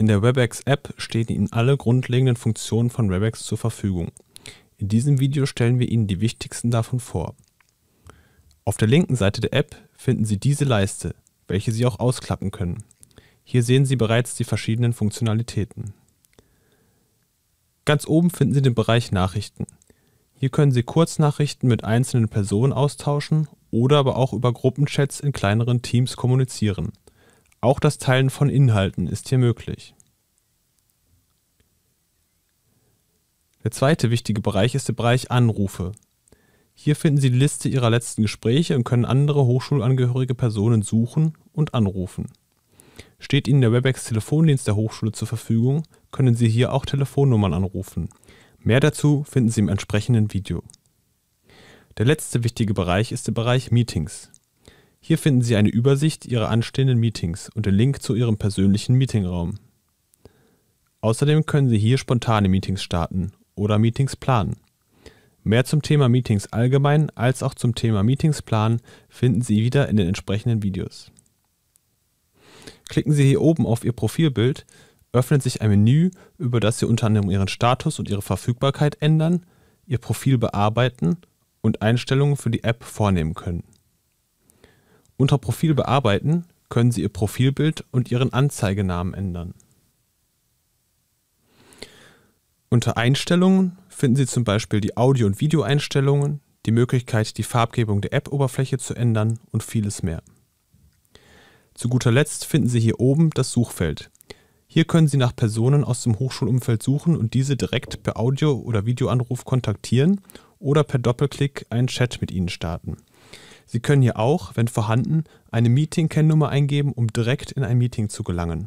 In der WebEx-App stehen Ihnen alle grundlegenden Funktionen von Webex zur Verfügung. In diesem Video stellen wir Ihnen die wichtigsten davon vor. Auf der linken Seite der App finden Sie diese Leiste, welche Sie auch ausklappen können. Hier sehen Sie bereits die verschiedenen Funktionalitäten. Ganz oben finden Sie den Bereich Nachrichten. Hier können Sie Kurznachrichten mit einzelnen Personen austauschen oder aber auch über Gruppenchats in kleineren Teams kommunizieren. Auch das Teilen von Inhalten ist hier möglich. Der zweite wichtige Bereich ist der Bereich Anrufe. Hier finden Sie die Liste Ihrer letzten Gespräche und können andere hochschulangehörige Personen suchen und anrufen. Steht Ihnen der WebEx-Telefondienst der Hochschule zur Verfügung, können Sie hier auch Telefonnummern anrufen. Mehr dazu finden Sie im entsprechenden Video. Der letzte wichtige Bereich ist der Bereich Meetings. Hier finden Sie eine Übersicht Ihrer anstehenden Meetings und den Link zu Ihrem persönlichen Meetingraum. Außerdem können Sie hier spontane Meetings starten oder Meetings planen. Mehr zum Thema Meetings allgemein als auch zum Thema Meetings planen finden Sie wieder in den entsprechenden Videos. Klicken Sie hier oben auf Ihr Profilbild, öffnet sich ein Menü, über das Sie unter anderem Ihren Status und Ihre Verfügbarkeit ändern, Ihr Profil bearbeiten und Einstellungen für die App vornehmen können. Unter Profil bearbeiten können Sie Ihr Profilbild und Ihren Anzeigenamen ändern. Unter Einstellungen finden Sie zum Beispiel die Audio- und Videoeinstellungen, die Möglichkeit, die Farbgebung der App-Oberfläche zu ändern und vieles mehr. Zu guter Letzt finden Sie hier oben das Suchfeld. Hier können Sie nach Personen aus dem Hochschulumfeld suchen und diese direkt per Audio- oder Videoanruf kontaktieren oder per Doppelklick einen Chat mit ihnen starten. Sie können hier auch, wenn vorhanden, eine Meeting-Kennnummer eingeben, um direkt in ein Meeting zu gelangen